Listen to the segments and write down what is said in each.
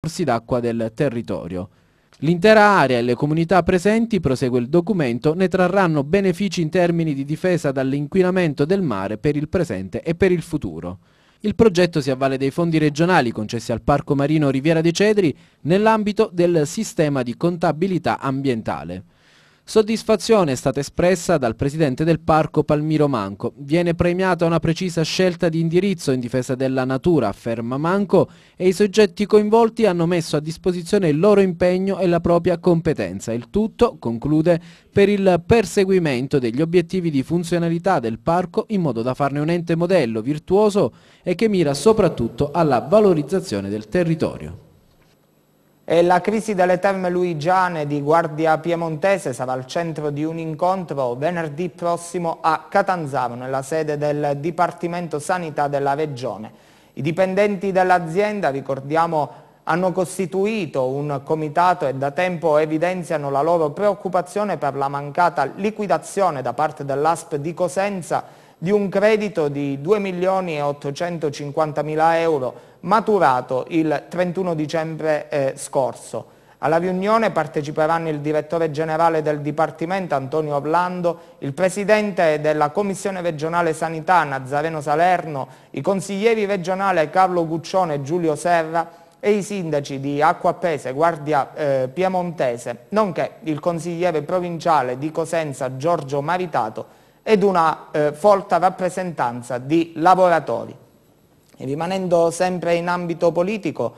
corsi d'acqua del territorio. L'intera area e le comunità presenti, prosegue il documento, ne trarranno benefici in termini di difesa dall'inquinamento del mare per il presente e per il futuro. Il progetto si avvale dei fondi regionali concessi al Parco Marino Riviera dei Cedri nell'ambito del sistema di contabilità ambientale. Soddisfazione è stata espressa dal presidente del parco Palmiro Manco. Viene premiata una precisa scelta di indirizzo in difesa della natura, afferma Manco, e i soggetti coinvolti hanno messo a disposizione il loro impegno e la propria competenza. Il tutto, conclude, per il perseguimento degli obiettivi di funzionalità del parco in modo da farne un ente modello virtuoso e che mira soprattutto alla valorizzazione del territorio. E la crisi delle terme luigiane di Guardia Piemontese sarà al centro di un incontro venerdì prossimo a Catanzaro, nella sede del Dipartimento Sanità della Regione. I dipendenti dell'azienda, ricordiamo, hanno costituito un comitato e da tempo evidenziano la loro preoccupazione per la mancata liquidazione da parte dell'ASP di Cosenza di un credito di 2 milioni e 850 mila euro maturato il 31 dicembre eh, scorso. Alla riunione parteciperanno il direttore generale del Dipartimento Antonio Orlando, il presidente della Commissione regionale sanità Nazareno Salerno, i consiglieri regionali Carlo Guccione e Giulio Serra e i sindaci di Acquapese, Guardia eh, Piemontese, nonché il consigliere provinciale di Cosenza Giorgio Maritato ed una eh, folta rappresentanza di lavoratori. E rimanendo sempre in ambito politico,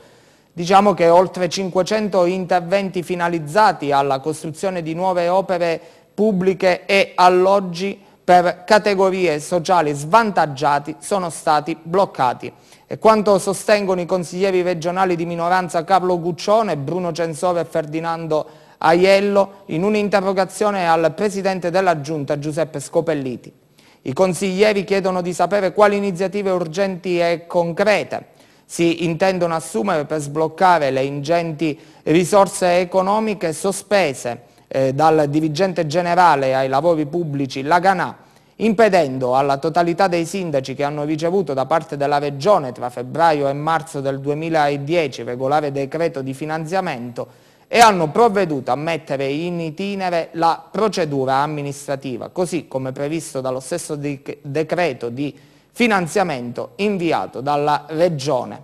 diciamo che oltre 500 interventi finalizzati alla costruzione di nuove opere pubbliche e alloggi per categorie sociali svantaggiati sono stati bloccati. E quanto sostengono i consiglieri regionali di minoranza Carlo Guccione, Bruno Censore e Ferdinando Aiello in un'interrogazione al Presidente della Giunta Giuseppe Scopelliti. I consiglieri chiedono di sapere quali iniziative urgenti e concrete si intendono assumere per sbloccare le ingenti risorse economiche sospese eh, dal dirigente generale ai lavori pubblici Laganà, impedendo alla totalità dei sindaci che hanno ricevuto da parte della Regione tra febbraio e marzo del 2010 regolare decreto di finanziamento e hanno provveduto a mettere in itinere la procedura amministrativa, così come previsto dallo stesso decreto di finanziamento inviato dalla Regione.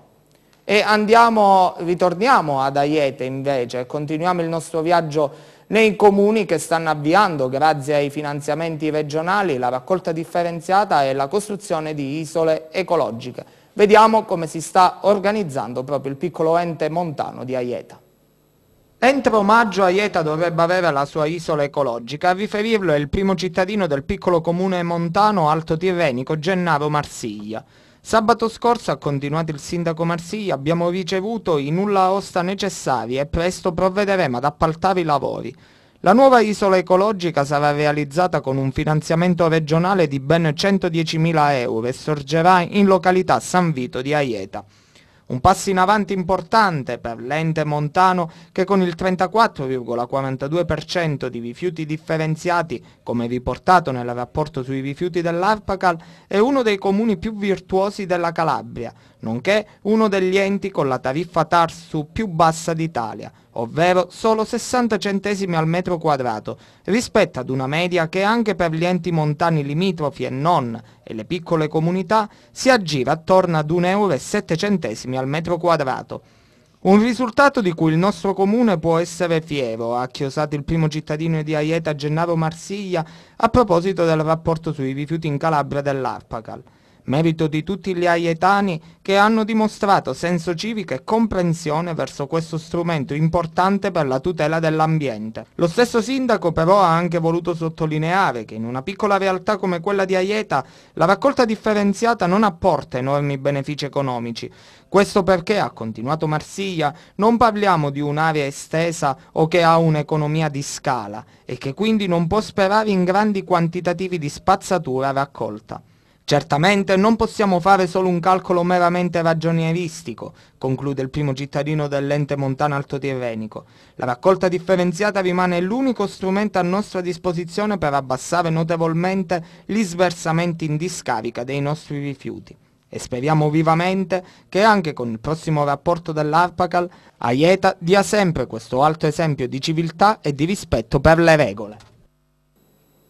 E andiamo, ritorniamo ad Aiete invece, continuiamo il nostro viaggio nei comuni che stanno avviando, grazie ai finanziamenti regionali, la raccolta differenziata e la costruzione di isole ecologiche. Vediamo come si sta organizzando proprio il piccolo ente montano di Aieta. Entro maggio Aieta dovrebbe avere la sua isola ecologica, a riferirlo è il primo cittadino del piccolo comune montano alto tirrenico Gennaro Marsiglia. Sabato scorso, ha continuato il sindaco Marsiglia, abbiamo ricevuto i nulla osta necessari e presto provvederemo ad appaltare i lavori. La nuova isola ecologica sarà realizzata con un finanziamento regionale di ben 110.000 euro e sorgerà in località San Vito di Aieta. Un passo in avanti importante per l'ente montano che con il 34,42% di rifiuti differenziati, come riportato nel rapporto sui rifiuti dell'Arpacal, è uno dei comuni più virtuosi della Calabria, nonché uno degli enti con la tariffa TARSU più bassa d'Italia, ovvero solo 60 centesimi al metro quadrato, rispetto ad una media che anche per gli enti montani limitrofi e non e le piccole comunità si aggira attorno ad 1,7 euro al metro quadrato. Un risultato di cui il nostro comune può essere fiero, ha chiosato il primo cittadino di Aieta Gennaro Marsiglia a proposito del rapporto sui rifiuti in Calabria dell'Arpacal merito di tutti gli aietani che hanno dimostrato senso civico e comprensione verso questo strumento importante per la tutela dell'ambiente. Lo stesso sindaco però ha anche voluto sottolineare che in una piccola realtà come quella di Aieta la raccolta differenziata non apporta enormi benefici economici. Questo perché, ha continuato Marsiglia, non parliamo di un'area estesa o che ha un'economia di scala e che quindi non può sperare in grandi quantitativi di spazzatura raccolta. Certamente non possiamo fare solo un calcolo meramente ragionieristico, conclude il primo cittadino dell'ente montano altotirrenico. La raccolta differenziata rimane l'unico strumento a nostra disposizione per abbassare notevolmente gli sversamenti in discarica dei nostri rifiuti. E speriamo vivamente che anche con il prossimo rapporto dell'Arpacal, Aieta dia sempre questo alto esempio di civiltà e di rispetto per le regole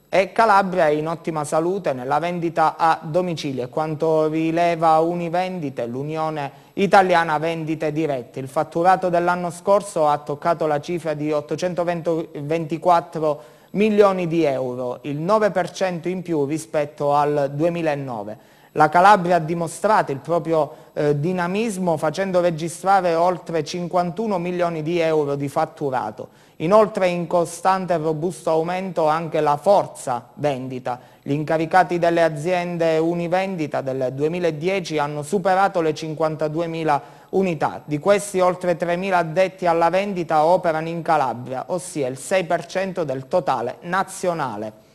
e Calabria è in ottima salute nella vendita a domicilio. Quanto rileva Univendite, l'Unione Italiana Vendite Dirette. Il fatturato dell'anno scorso ha toccato la cifra di 824 milioni di euro, il 9% in più rispetto al 2009. La Calabria ha dimostrato il proprio eh, dinamismo facendo registrare oltre 51 milioni di euro di fatturato. Inoltre è in costante e robusto aumento anche la forza vendita. Gli incaricati delle aziende univendita del 2010 hanno superato le 52.000 unità. Di questi oltre 3.000 addetti alla vendita operano in Calabria, ossia il 6% del totale nazionale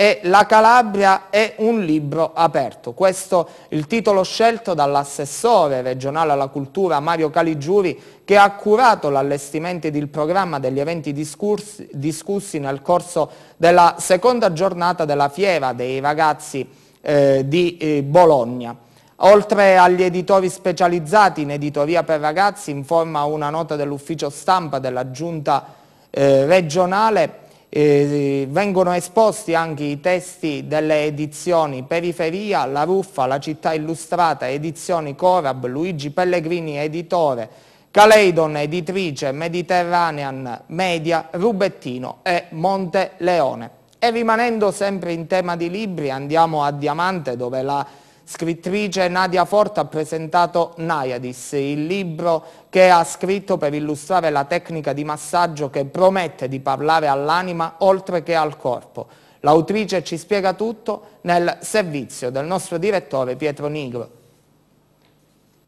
e La Calabria è un libro aperto. Questo è il titolo scelto dall'assessore regionale alla cultura Mario Caligiuri che ha curato l'allestimento ed il programma degli eventi discursi, discussi nel corso della seconda giornata della fiera dei ragazzi eh, di eh, Bologna. Oltre agli editori specializzati in editoria per ragazzi, informa una nota dell'ufficio stampa della giunta eh, regionale, eh, vengono esposti anche i testi delle edizioni Periferia, La Ruffa, La Città Illustrata, Edizioni Corab, Luigi Pellegrini Editore, Caleidon Editrice, Mediterranean Media, Rubettino e Monte Leone. E rimanendo sempre in tema di libri andiamo a Diamante dove la Scrittrice Nadia Forte ha presentato Naiadis, il libro che ha scritto per illustrare la tecnica di massaggio che promette di parlare all'anima oltre che al corpo. L'autrice ci spiega tutto nel servizio del nostro direttore Pietro Nigro.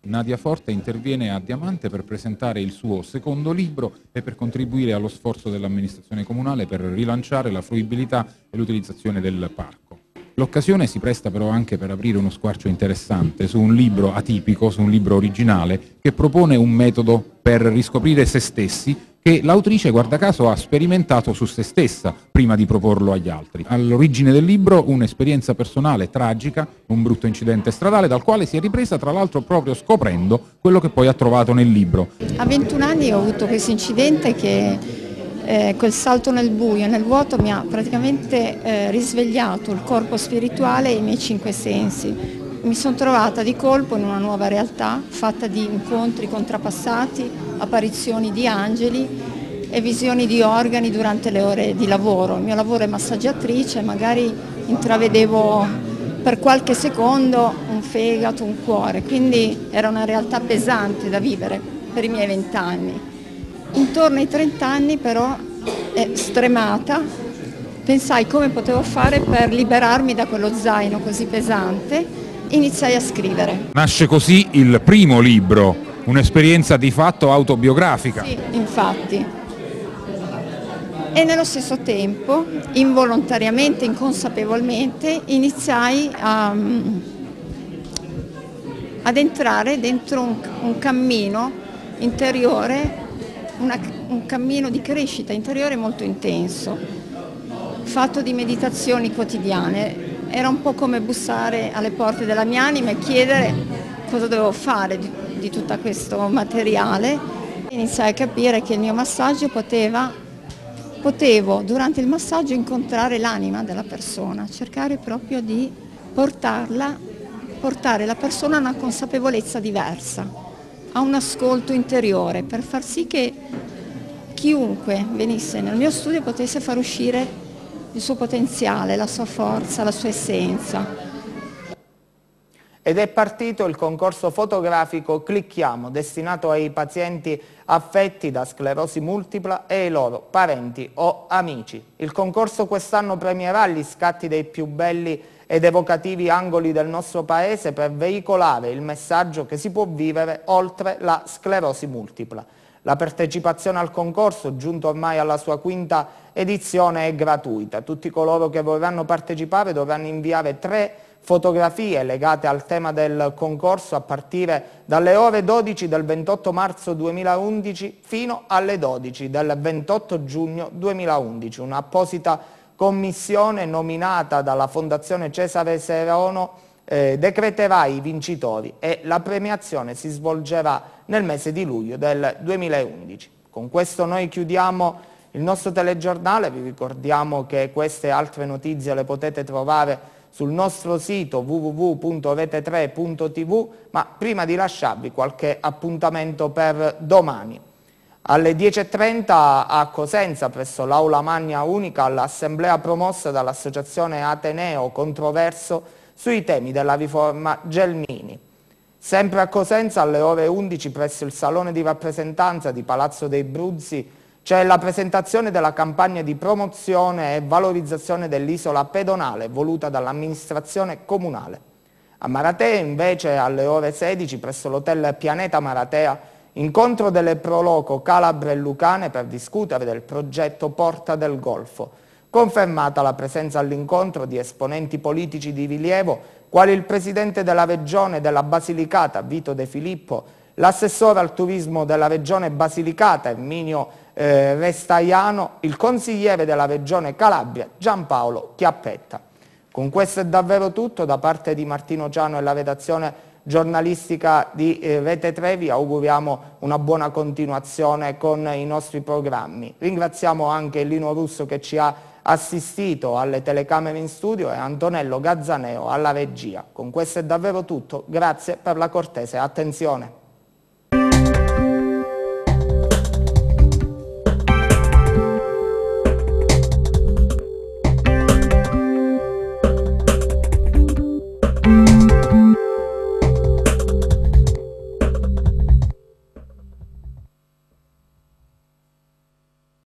Nadia Forte interviene a Diamante per presentare il suo secondo libro e per contribuire allo sforzo dell'amministrazione comunale per rilanciare la fruibilità e l'utilizzazione del parco. L'occasione si presta però anche per aprire uno squarcio interessante su un libro atipico, su un libro originale, che propone un metodo per riscoprire se stessi che l'autrice, guarda caso, ha sperimentato su se stessa prima di proporlo agli altri. All'origine del libro un'esperienza personale tragica, un brutto incidente stradale dal quale si è ripresa tra l'altro proprio scoprendo quello che poi ha trovato nel libro. A 21 anni ho avuto questo incidente che eh, quel salto nel buio, nel vuoto mi ha praticamente eh, risvegliato il corpo spirituale e i miei cinque sensi. Mi sono trovata di colpo in una nuova realtà fatta di incontri contrapassati, apparizioni di angeli e visioni di organi durante le ore di lavoro. Il mio lavoro è massaggiatrice, magari intravedevo per qualche secondo un fegato, un cuore, quindi era una realtà pesante da vivere per i miei vent'anni. Intorno ai 30 anni però, stremata, pensai come potevo fare per liberarmi da quello zaino così pesante iniziai a scrivere. Nasce così il primo libro, un'esperienza di fatto autobiografica. Sì, infatti. E nello stesso tempo, involontariamente, inconsapevolmente, iniziai a, mm, ad entrare dentro un, un cammino interiore una, un cammino di crescita interiore molto intenso, fatto di meditazioni quotidiane. Era un po' come bussare alle porte della mia anima e chiedere cosa dovevo fare di, di tutto questo materiale. Iniziai a capire che il mio massaggio poteva potevo durante il massaggio incontrare l'anima della persona, cercare proprio di portarla, portare la persona a una consapevolezza diversa a un ascolto interiore per far sì che chiunque venisse nel mio studio potesse far uscire il suo potenziale, la sua forza, la sua essenza. Ed è partito il concorso fotografico Clicchiamo, destinato ai pazienti affetti da sclerosi multipla e ai loro parenti o amici. Il concorso quest'anno premierà gli scatti dei più belli ed evocativi angoli del nostro paese per veicolare il messaggio che si può vivere oltre la sclerosi multipla. La partecipazione al concorso, giunto ormai alla sua quinta edizione, è gratuita. Tutti coloro che vorranno partecipare dovranno inviare tre fotografie legate al tema del concorso a partire dalle ore 12 del 28 marzo 2011 fino alle 12 del 28 giugno 2011. Un'apposita commissione nominata dalla Fondazione Cesare Serono eh, decreterà i vincitori e la premiazione si svolgerà nel mese di luglio del 2011. Con questo noi chiudiamo il nostro telegiornale, vi ricordiamo che queste altre notizie le potete trovare sul nostro sito www.rete3.tv, ma prima di lasciarvi qualche appuntamento per domani. Alle 10.30 a Cosenza, presso l'Aula Magna Unica, l'assemblea promossa dall'Associazione Ateneo Controverso sui temi della riforma Gelmini. Sempre a Cosenza, alle ore 11, presso il Salone di Rappresentanza di Palazzo dei Bruzzi, c'è la presentazione della campagna di promozione e valorizzazione dell'isola pedonale voluta dall'amministrazione comunale. A Maratea, invece, alle ore 16, presso l'hotel Pianeta Maratea, incontro delle Proloco Calabre e Lucane per discutere del progetto Porta del Golfo, confermata la presenza all'incontro di esponenti politici di rilievo, quali il presidente della Regione della Basilicata, Vito De Filippo, l'assessore al turismo della Regione Basilicata, Erminio eh, Restaiano, il consigliere della Regione Calabria, Giampaolo Chiappetta. Con questo è davvero tutto da parte di Martino Giano e la redazione giornalistica di Rete eh, 3 vi auguriamo una buona continuazione con i nostri programmi. Ringraziamo anche Lino Russo che ci ha assistito alle telecamere in studio e Antonello Gazzaneo alla regia. Con questo è davvero tutto, grazie per la cortese attenzione.